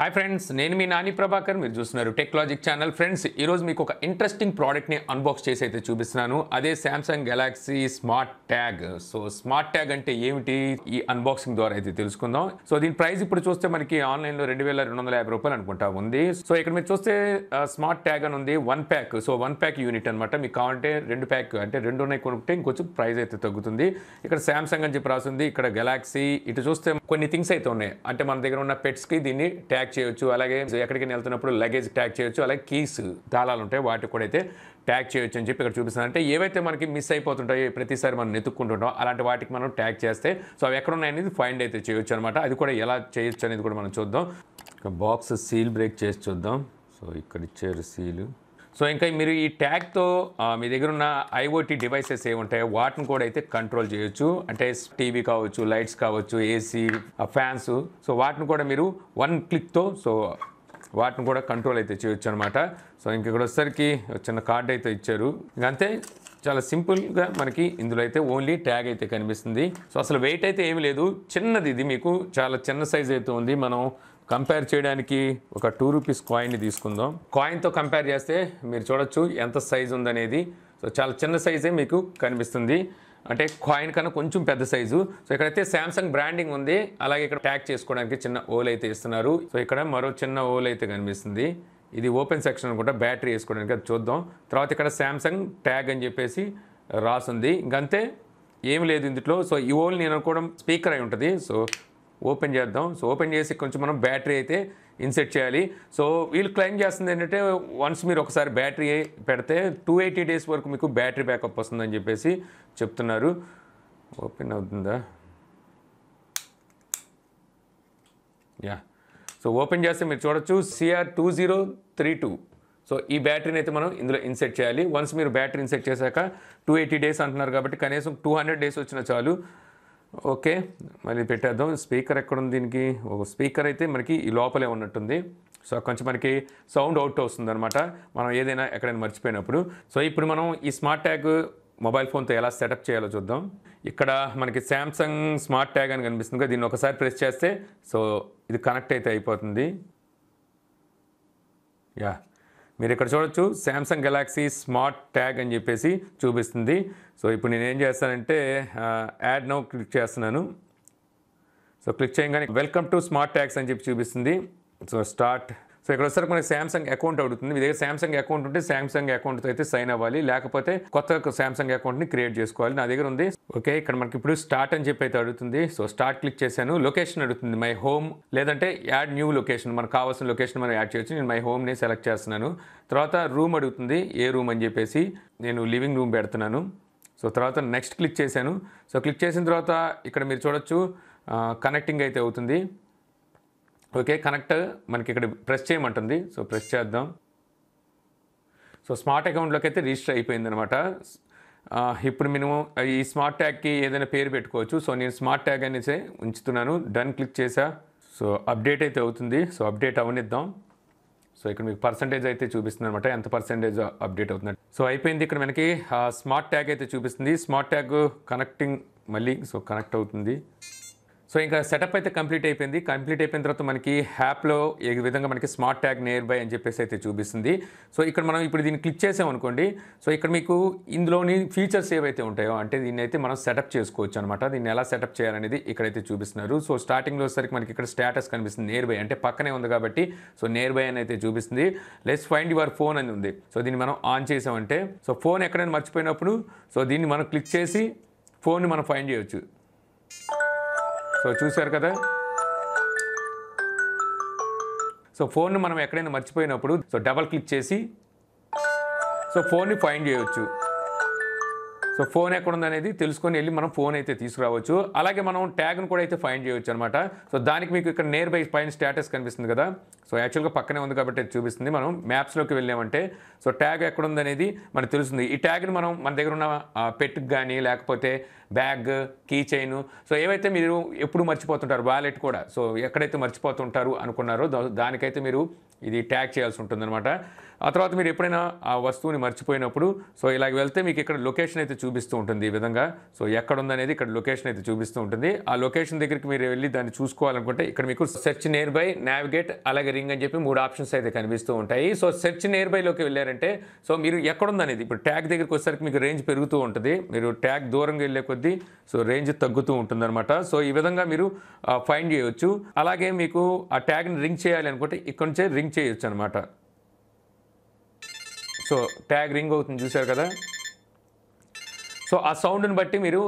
hi friends నేను మీ నాని ప్రభాకర్ మీరు చూస్తున్నారు టెక్నాలజిక్ ఛానల్ ఫ్రెండ్స్ ఈరోజు మీకు ఒక ఇంట్రెస్టింగ్ ప్రోడక్ట్ని అన్బాక్స్ చేసి అయితే చూపిస్తున్నాను అదే Samsung Galaxy smart tag so smart tag అంటే ఏమిటి ఈ అన్బాక్సింగ్ ద్వారా అయితే తెలుసుకుందాం సో దీని ప్రైస్ ఇప్పుడు చూస్తే మనకి ఆన్లైన్లో రెండు వేల రెండు వందల యాభై రూపాయలు అనుకుంటా ఉంది సో ఇక్కడ మీరు చూస్తే స్మార్ట్ ట్యాగ్ అని ఉంది one pack so one pack unit అనమాట మీకు కావాలంటే రెండు ప్యాక్ అంటే రెండు ఉన్నాయి కొనుక్కుంటే ఇంకొంచెం ప్రైస్ అయితే తగ్గుతుంది ఇక్కడ శాంసంగ్ అని చెప్పి రాసింది ఇక్కడ గెలాక్సీ ఇటు చూస్తే కొన్ని థింగ్స్ అయితే ఉన్నాయి అంటే మన దగ్గర ఉన్న పెట్స్కి దీన్ని ట్యాగ్ ట్యాగ్ చేయొచ్చు అలాగే ఎక్కడికైనా వెళ్తున్నప్పుడు లగేజ్ ట్యాగ్ చేయొచ్చు అలాగే కీస్ తాళాలు ఉంటాయి వాటికి కూడా అయితే ట్యాగ్ చేయొచ్చు అని చెప్పి ఇక్కడ చూపిస్తాను అంటే ఏవైతే మనకి మిస్ అయిపోతుంటాయో ప్రతిసారి మనం వెతుక్కుంటుంటాం అలాంటి వాటికి మనం ట్యాగ్ చేస్తే సో అవి ఎక్కడ ఉన్నాయనేది ఫైండ్ అయితే చేయొచ్చు అనమాట అది కూడా ఎలా చేయొచ్చు అనేది కూడా మనం చూద్దాం బాక్స్ సీల్ బ్రేక్ చేసి చూద్దాం సో ఇక్కడ ఇచ్చారు సీలు సో ఇంకా మీరు ఈ ట్యాగ్తో మీ దగ్గర ఉన్న ఐఓటీ డివైసెస్ ఏముంటాయో వాటిని కూడా అయితే కంట్రోల్ చేయొచ్చు అంటే టీవీ కావచ్చు లైట్స్ కావచ్చు ఏసీ ఫ్యాన్స్ సో వాటిని కూడా మీరు వన్ క్లిక్తో సో వాటిని కూడా కంట్రోల్ అయితే చేయొచ్చు అనమాట సో ఇంక ఇక్కడ ఒకసారికి చిన్న కార్డ్ అయితే ఇచ్చారు అంతే చాలా సింపుల్గా మనకి ఇందులో అయితే ఓన్లీ ట్యాగ్ అయితే కనిపిస్తుంది సో అసలు వెయిట్ అయితే ఏమి లేదు చిన్నది ఇది మీకు చాలా చిన్న సైజ్ అయితే ఉంది మనం కంపేర్ చేయడానికి ఒక టూ రూపీస్ కాయిన్ని తీసుకుందాం కాయిన్తో కంపేర్ చేస్తే మీరు చూడొచ్చు ఎంత సైజు ఉందనేది సో చాలా చిన్న సైజే మీకు కనిపిస్తుంది అంటే కాయిన్ కన్నా కొంచెం పెద్ద సైజు సో ఇక్కడైతే శాంసంగ్ బ్రాండింగ్ ఉంది అలాగే ఇక్కడ ప్యాక్ చేసుకోవడానికి చిన్న ఓల్ అయితే ఇస్తున్నారు సో ఇక్కడ మరో చిన్న ఓల్ అయితే కనిపిస్తుంది ఇది ఓపెన్ సెక్షన్ అనుకుంటా బ్యాటరీ వేసుకోవడానికి అది చూద్దాం తర్వాత ఇక్కడ శాంసంగ్ ట్యాగ్ అని చెప్పేసి రాసుంది ఇంకంతే ఏం లేదు ఇందులో సో ఈ ఓల్ నేను అనుకోవడం స్పీకర్ అయి ఉంటుంది సో ఓపెన్ చేద్దాం సో ఓపెన్ చేసి కొంచెం మనం బ్యాటరీ అయితే ఇన్సెట్ చేయాలి సో వీళ్ళు క్లెయిమ్ చేస్తుంది ఏంటంటే వన్స్ మీరు ఒకసారి బ్యాటరీ పెడితే టూ ఎయిటీ డేస్ వరకు మీకు బ్యాటరీ బ్యాకప్ వస్తుందని చెప్పేసి చెప్తున్నారు ఓపెన్ అవుతుందా యా సో ఓపెన్ చేస్తే మీరు చూడొచ్చు CR two zero three two so ఈ బ్యాటరీని అయితే మనం ఇందులో ఇన్సెట్ చేయాలి వన్స్ మీరు బ్యాటరీ ఇన్సెట్ చేశాక టూ ఎయిటీ డేస్ అంటున్నారు కాబట్టి కనీసం టూ హండ్రెడ్ డేస్ వచ్చినా చాలు ఓకే మరి పెట్టేద్దాం స్పీకర్ ఎక్కడుంది దీనికి ఒక స్పీకర్ అయితే మనకి ఈ లోపలే ఉన్నట్టుంది సో కొంచెం మనకి సౌండ్ అవుట్ అవుతుంది అనమాట మనం ఏదైనా ఎక్కడైనా మర్చిపోయినప్పుడు సో ఇప్పుడు మనం ఈ స్మార్ట్ ట్యాగ్ మొబైల్ ఫోన్తో ఎలా సెటప్ చేయాలో చూద్దాం ఇక్కడ మనకి శాంసంగ్ స్మార్ట్ ట్యాగ్ అని కనిపిస్తుంది దీన్ని ఒకసారి ప్రెస్ చేస్తే సో ఇది కనెక్ట్ అయితే అయిపోతుంది యా మీరు ఇక్కడ చూడొచ్చు శాంసంగ్ గెలాక్సీ స్మార్ట్ ట్యాగ్ అని చెప్పేసి చూపిస్తుంది సో ఇప్పుడు నేను ఏం చేస్తానంటే యాడ్ నౌ క్లిక్ చేస్తున్నాను సో క్లిక్ చేయగానే వెల్కమ్ టు స్మార్ట్ ట్యాగ్స్ అని చెప్పి చూపిస్తుంది సో స్టార్ట్ సో ఇక్కడ ఒకసారి మనకి శాంసంగ్ అకౌంట్ అడుగుతుంది మీ దగ్గర శాంసంగ్ అకౌంట్ ఉంటే శాంసంగ్ అకౌంట్ అయితే సైన్ అవ్వాలి లేకపోతే కొత్త అకౌంట్ అకౌంట్ని క్రియేట్ చేసుకోవాలి నా దగ్గర ఉంది ఓకే ఇక్కడ మనకి ఇప్పుడు స్టార్ట్ అని చెప్పి అయితే అడుగుతుంది సో స్టార్ట్ క్లిక్ చేశాను లొకేషన్ అడుగుతుంది మై హోమ్ లేదంటే యాడ్ న్యూ లొకేషన్ మనకు కావాల్సిన లొకేషన్ మనం యాడ్ చేయొచ్చు నేను మై ని సెలెక్ట్ చేస్తున్నాను తర్వాత రూమ్ అడుగుతుంది ఏ రూమ్ అని చెప్పేసి నేను లివింగ్ రూమ్ పెడుతున్నాను సో తర్వాత నెక్స్ట్ క్లిక్ చేశాను సో క్లిక్ చేసిన తర్వాత ఇక్కడ మీరు చూడొచ్చు కనెక్టింగ్ అయితే అవుతుంది ఓకే కనెక్ట్ మనకి ఇక్కడ ప్రెస్ చేయమంటుంది సో ప్రెస్ చేద్దాం సో స్మార్ట్ అకౌంట్లోకి అయితే రిజిస్టర్ అయిపోయిందనమాట ఇప్పుడు మినిమం ఈ స్మార్ట్ ట్యాగ్కి ఏదైనా పేరు పెట్టుకోవచ్చు సో నేను స్మార్ట్ ట్యాగ్ అనేసి ఉంచుతున్నాను డన్ క్లిక్ చేసా సో అప్డేట్ అయితే అవుతుంది సో అప్డేట్ అవనిద్దాం సో ఇక్కడ మీకు పర్సంటేజ్ అయితే చూపిస్తుంది అనమాట ఎంత పర్సంటేజ్ అప్డేట్ అవుతుంది సో అయిపోయింది ఇక్కడ మనకి స్మార్ట్ ట్యాగ్ అయితే చూపిస్తుంది స్మార్ట్ ట్యాగ్ కనెక్టింగ్ మళ్ళీ సో కనెక్ట్ అవుతుంది సో ఇంకా సెటప్ అయితే కంప్లీట్ అయిపోయింది కంప్లీట్ అయిపోయిన తర్వాత మనకి హ్యాప్లో ఏ విధంగా మనకి స్మార్ట్ ట్యాగ్ నియర్ బై అని చెప్పేసి అయితే చూపిస్తుంది సో ఇక్కడ మనం ఇప్పుడు దీన్ని క్లిక్ చేసామనుకోండి సో ఇక్కడ మీకు ఇందులోని ఫీచర్స్ ఏవైతే ఉంటాయో అంటే దీన్ని అయితే మనం సెటప్ చేసుకోవచ్చు అనమాట దీన్ని ఎలా సెటప్ చేయాలనేది ఇక్కడైతే చూపిస్తున్నారు సో స్టార్టింగ్లో వచ్చేసరికి మనకి ఇక్కడ స్టేటస్ కనిపిస్తుంది నియర్ బై అంటే పక్కనే ఉంది కాబట్టి సో నియర్ బై అని అయితే చూపిస్తుంది లెస్ ఫైండ్ యువర్ ఫోన్ అని ఉంది సో దీన్ని మనం ఆన్ చేసామంటే సో ఫోన్ ఎక్కడైనా మర్చిపోయినప్పుడు సో దీన్ని మనం క్లిక్ చేసి ఫోన్ని మనం ఫైండ్ చేయవచ్చు సో చూశారు కదా సో ఫోన్ను మనం ఎక్కడైనా మర్చిపోయినప్పుడు సో డబల్ క్లిక్ చేసి సో ఫోన్ని ఫైండ్ చేయవచ్చు సో ఫోన్ ఎక్కడ ఉందనేది తెలుసుకొని వెళ్ళి మనం ఫోన్ అయితే తీసుకురావచ్చు అలాగే మనం ట్యాగ్ను కూడా అయితే ఫైండ్ చేయవచ్చు అనమాట సో దానికి మీకు ఇక్కడ నియర్ బై పైన స్టేటస్ కనిపిస్తుంది కదా సో యాక్చువల్గా పక్కనే ఉంది కాబట్టి చూపిస్తుంది మనం మ్యాప్స్లోకి వెళ్ళామంటే సో ట్యాగ్ ఎక్కడుందనేది మనకు తెలుస్తుంది ఈ ట్యాగ్ని మనం మన దగ్గర ఉన్న పెట్టుకు కానీ లేకపోతే బ్యాగ్ కీ చైన్ సో ఏవైతే మీరు ఎప్పుడు మర్చిపోతుంటారు వాలెట్ కూడా సో ఎక్కడైతే మర్చిపోతుంటారు అనుకున్నారో దానికైతే మీరు ఇది ట్యాగ్ చేయాల్సి ఉంటుందన్నమాట ఆ తర్వాత మీరు ఎప్పుడైనా ఆ వస్తువుని మర్చిపోయినప్పుడు సో ఇలాగ వెళ్తే మీకు ఇక్కడ లొకేషన్ అయితే చూపిస్తూ ఉంటుంది ఈ విధంగా సో ఎక్కడ ఉందనేది ఇక్కడ లొకేషన్ అయితే చూపిస్తూ ఉంటుంది ఆ లొకేషన్ దగ్గరికి మీరు వెళ్ళి దాన్ని చూసుకోవాలనుకుంటే ఇక్కడ మీకు సెర్చ్ నియర్ బై నావిగేట్ అలాగే రింగ్ అని చెప్పి మూడు ఆప్షన్స్ అయితే కనిపిస్తూ ఉంటాయి సో సెర్చ్ నియర్ బైలోకి వెళ్ళారంటే సో మీరు అనేది ఇప్పుడు ట్యాగ్ దగ్గరికి వచ్చేసరికి మీకు రేంజ్ పెరుగుతూ ఉంటుంది మీరు ట్యాగ్ దూరంగా వెళ్ళే కొద్దీ సో రేంజ్ తగ్గుతూ ఉంటుందన్నమాట సో ఈ విధంగా మీరు ఫైండ్ చేయవచ్చు అలాగే మీకు ఆ ట్యాగ్ని రింగ్ చేయాలి అనుకుంటే ఇక్కడి నుంచే రింగ్ చేయొచ్చు అనమాట సో ట్యాగ్ రింగ్ అవుతుంది చూసారు కదా సో ఆ సౌండ్ని బట్టి మీరు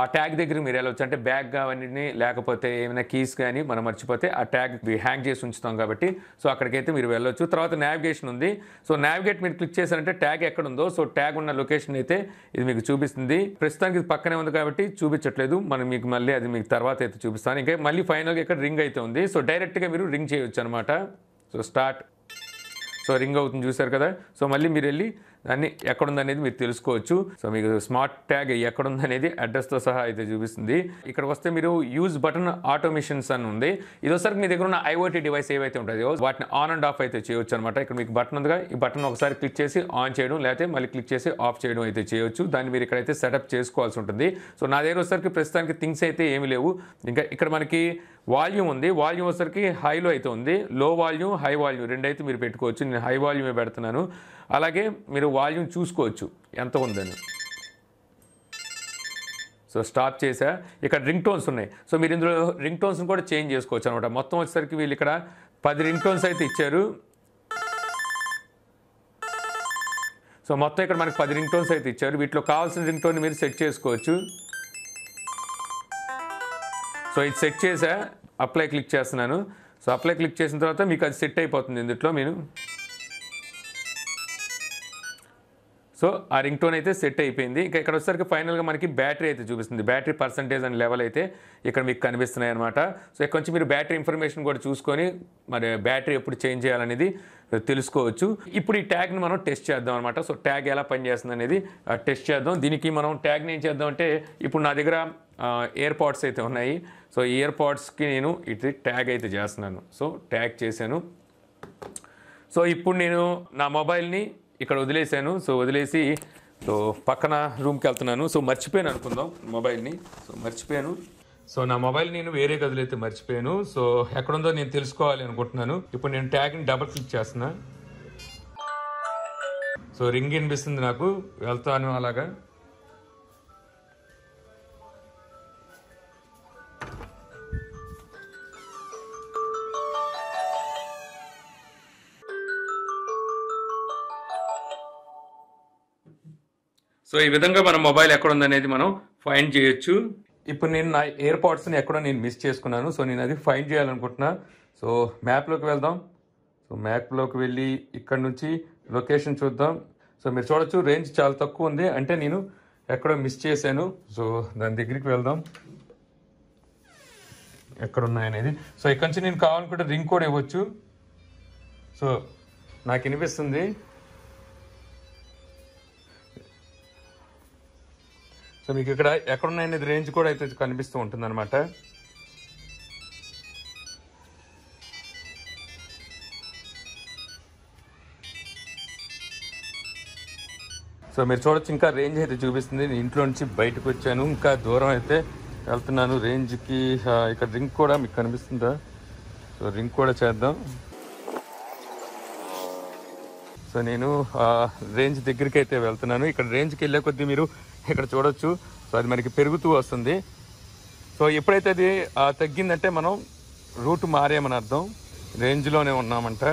ఆ ట్యాగ్ దగ్గర మీరు వెళ్ళవచ్చు అంటే బ్యాగ్ కానీ లేకపోతే ఏమైనా కీస్ కానీ మనం మర్చిపోతే ఆ ట్యాగ్ హ్యాంగ్ చేసి ఉంచుతాం కాబట్టి సో అక్కడికైతే మీరు వెళ్ళొచ్చు తర్వాత నావిగేషన్ ఉంది సో నావిగేట్ మీరు క్లిక్ చేశారంటే ట్యాగ్ ఎక్కడ ఉందో సో ట్యాగ్ ఉన్న లొకేషన్ అయితే ఇది మీకు చూపిస్తుంది ప్రస్తుతానికి ఇది పక్కనే ఉంది కాబట్టి చూపించట్లేదు మనం మీకు మళ్ళీ అది మీకు తర్వాత అయితే చూపిస్తాను ఇంకా మళ్ళీ ఫైనల్గా ఇక్కడ రింగ్ అయితే ఉంది సో డైరెక్ట్గా మీరు రింగ్ చేయవచ్చు అనమాట సో స్టార్ట్ సో రింగ్ అవుతుంది చూసారు కదా సో మళ్ళీ మీరు వెళ్ళి దాన్ని ఎక్కడుందనేది మీరు తెలుసుకోవచ్చు సో మీకు స్మార్ట్ ట్యాగ్ ఎక్కడుందనేది అడ్రస్తో సహా అయితే చూపిస్తుంది ఇక్కడ వస్తే మీరు యూజ్ బటన్ ఆటోమేషన్స్ అని ఉంది ఇది ఒకసారి మీ దగ్గర ఉన్న ఐఓటీ డివైస్ ఏవైతే ఉంటుందో వాటిని ఆన్ అండ్ ఆఫ్ అయితే చేయొచ్చు అనమాట ఇక్కడ మీకు బటన్ ఉందిగా ఈ బటన్ ఒకసారి క్లిక్ చేసి ఆన్ చేయడం లేకపోతే మళ్ళీ క్లిక్ చేసి ఆఫ్ చేయడం అయితే చేయొచ్చు దాన్ని మీరు ఇక్కడైతే సెటప్ చేసుకోవాల్సి ఉంటుంది సో నా దగ్గర ఒకసారికి ప్రస్తుతానికి థింగ్స్ అయితే ఏమీ లేవు ఇంకా ఇక్కడ మనకి వాల్యూమ్ ఉంది వాల్యూమ్ వచ్చరికి హైలో అయితే ఉంది లో వాల్యూమ్ హై వాల్యూమ్ రెండైతే మీరు పెట్టుకోవచ్చు నేను హై వాల్యూమే పెడుతున్నాను అలాగే మీరు వాల్యూమ్ చూసుకోవచ్చు ఎంత ఉందని సో స్టాప్ చేసా ఇక్కడ రింగ్ టోన్స్ ఉన్నాయి సో మీరు ఇందులో రింగ్ టోన్స్ని కూడా చేంజ్ చేసుకోవచ్చు అనమాట మొత్తం వచ్చేసరికి వీళ్ళు ఇక్కడ పది రింగ్ టోన్స్ అయితే ఇచ్చారు సో మొత్తం ఇక్కడ మనకి పది రింగ్ టోన్స్ అయితే ఇచ్చారు వీటిలో కావాల్సిన రింగ్ టోన్ మీరు సెట్ చేసుకోవచ్చు సో ఇది సెట్ చేసా అప్లై క్లిక్ చేస్తున్నాను సో అప్లై క్లిక్ చేసిన తర్వాత మీకు అది సెట్ అయిపోతుంది ఇందులో మీరు సో ఆ రింగ్ టోన్ అయితే సెట్ అయిపోయింది ఇంకా ఇక్కడ వచ్చేసరికి ఫైనల్గా మనకి బ్యాటరీ అయితే చూపిస్తుంది బ్యాటరీ పర్సంటేజ్ అనే లెవెల్ అయితే ఇక్కడ మీకు కనిపిస్తున్నాయి అనమాట సో ఇక్కడ మీరు బ్యాటరీ ఇన్ఫర్మేషన్ కూడా చూసుకొని మరి బ్యాటరీ ఎప్పుడు చేంజ్ చేయాలనేది తెలుసుకోవచ్చు ఇప్పుడు ఈ ట్యాగ్ని మనం టెస్ట్ చేద్దాం అనమాట సో ట్యాగ్ ఎలా పనిచేస్తుంది అనేది టెస్ట్ చేద్దాం దీనికి మనం ట్యాగ్ని ఏం చేద్దాం అంటే ఇప్పుడు నా దగ్గర ఇయర్ పాడ్స్ అయితే ఉన్నాయి సో ఇయర్ పాడ్స్కి నేను ఇది ట్యాగ్ అయితే చేస్తున్నాను సో ట్యాగ్ చేశాను సో ఇప్పుడు నేను నా మొబైల్ని ఇక్కడ వదిలేశాను సో వదిలేసి సో పక్కన రూమ్కి వెళ్తున్నాను సో మర్చిపోయాను అనుకుందాం మొబైల్ని సో మర్చిపోయాను సో నా మొబైల్ నేను వేరే గదిలో మర్చిపోయాను సో ఎక్కడుందో నేను తెలుసుకోవాలి అనుకుంటున్నాను ఇప్పుడు నేను ట్యాగ్ని డబల్ క్లిక్ చేస్తున్నా సో రింగ్ వినిపిస్తుంది నాకు వెళ్తాను అలాగా సో ఈ విధంగా మన మొబైల్ ఎక్కడ ఉందనేది మనం ఫైండ్ చేయొచ్చు ఇప్పుడు నేను నా ఎయిర్ పాడ్స్ని ఎక్కడో నేను మిస్ చేసుకున్నాను సో నేను అది ఫైండ్ చేయాలనుకుంటున్నా సో మ్యాప్లోకి వెళ్దాం సో మ్యాప్లోకి వెళ్ళి ఇక్కడ నుంచి లొకేషన్ చూద్దాం సో మీరు చూడొచ్చు రేంజ్ చాలా తక్కువ ఉంది అంటే నేను ఎక్కడో మిస్ చేశాను సో దాని దగ్గరికి వెళ్దాం అనేది సో ఇక్కడ నుంచి నేను కావాలనుకుంటే రింగ్ కూడా ఇవ్వచ్చు సో నాకు వినిపిస్తుంది సో మీకు ఇక్కడ ఎక్కడున్నాయనేది రేంజ్ కూడా అయితే కనిపిస్తూ ఉంటుంది అనమాట సో మీరు చూడొచ్చు ఇంకా రేంజ్ అయితే చూపిస్తుంది నేను ఇంట్లో నుంచి బయటకు వచ్చాను ఇంకా దూరం అయితే వెళ్తున్నాను రేంజ్కి ఇక్కడ రింగ్ కూడా మీకు కనిపిస్తుందా సో రింగ్ కూడా చేద్దాం సో నేను రేంజ్ దగ్గరికి అయితే వెళ్తున్నాను ఇక్కడ రేంజ్కి వెళ్ళే కొద్దీ మీరు ఇక్కడ చూడొచ్చు సో అది మనకి పెరుగుతూ వస్తుంది సో ఎప్పుడైతే అది తగ్గిందంటే మనం రూట్ మారేమని అర్థం రేంజ్లోనే ఉన్నామంట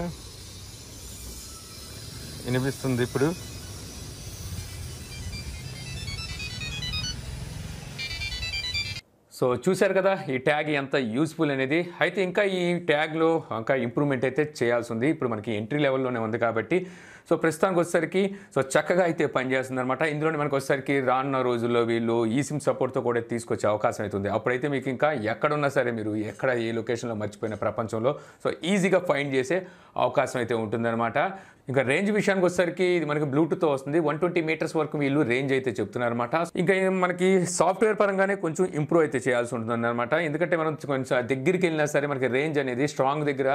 వినిపిస్తుంది ఇప్పుడు సో చూశారు కదా ఈ ట్యాగ్ ఎంత యూస్ఫుల్ అనేది అయితే ఇంకా ఈ ట్యాగ్లో ఇంకా ఇంప్రూవ్మెంట్ అయితే చేయాల్సి ఉంది ఇప్పుడు మనకి ఎంట్రీ లెవెల్లోనే ఉంది కాబట్టి సో ప్రస్తుతానికి వచ్చేసరికి సో చక్కగా అయితే అనమాట ఇందులోనే మనకు వచ్చేసరికి రానున్న రోజుల్లో వీళ్ళు ఈ సిమ్ సపోర్ట్తో కూడా తీసుకొచ్చే అవకాశం అయితే ఉంది అప్పుడైతే మీకు ఇంకా ఎక్కడున్నా సరే మీరు ఎక్కడ ఏ లొకేషన్లో మర్చిపోయిన ప్రపంచంలో సో ఈజీగా ఫైండ్ చేసే అవకాశం అయితే ఉంటుందన్నమాట ఇంకా రేంజ్ విషయానికి వచ్చేసరికి ఇది మనకి బ్లూటూత్ వస్తుంది వన్ ట్వంటీ మీటర్స్ వరకు వీళ్ళు రేంజ్ అయితే చెప్తున్నారు అనమాట ఇంకా మనకి సాఫ్ట్వేర్ పరంగానే కొంచెం ఇంప్రూవ్ అయితే చేయాల్సి ఉంటుంది అనమాట ఎందుకంటే మనం కొంచెం దగ్గరికి వెళ్ళినా సరే మనకి రేంజ్ అనేది స్ట్రాంగ్ దగ్గర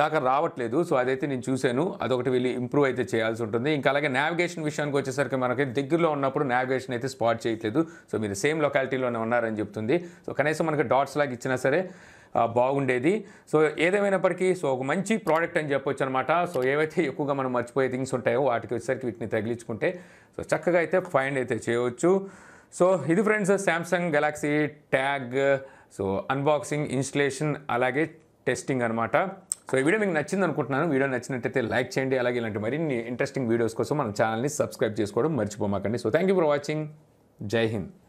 దాకా రావట్లేదు సో అదైతే నేను చూశాను అదొకటి వీళ్ళు ఇంప్రూవ్ అయితే చేయాల్సి ఉంటుంది ఇంకా అలాగే నావిగేషన్ విషయానికి వచ్చేసరికి మనకి దగ్గరలో ఉన్నప్పుడు నావిగేషన్ అయితే స్పాట్ చేయట్లేదు సో మీరు సేమ్ లొకాలిటీలోనే ఉన్నారని చెప్తుంది సో కనీసం మనకి డాట్స్ లాగా ఇచ్చినా సరే బాగుండేది సో ఏదేమైనప్పటికీ సో ఒక మంచి ప్రోడక్ట్ అని చెప్పొచ్చు అనమాట సో ఏవైతే ఎక్కువగా మనం మర్చిపోయే థింగ్స్ ఉంటాయో వాటికి వచ్చేసరికి వీటిని తగిలించుకుంటే సో చక్కగా అయితే ఫైండ్ అయితే చేయవచ్చు సో ఇది friends Samsung Galaxy tag so unboxing installation అలాగే టెస్టింగ్ అనమాట సో ఈ వీడియో మీకు నచ్చింది అనుకుంటున్నాను వీడియో నచ్చినట్టయితే లైక్ చేయండి అలాగే ఇలాంటి మరిన్ని ఇంట్రెస్టింగ్ వీడియోస్ కోసం మన ఛానల్ని సబ్స్క్రైబ్ చేసుకోవడం మర్చిపోమాకండి so thank you for watching జై హింద్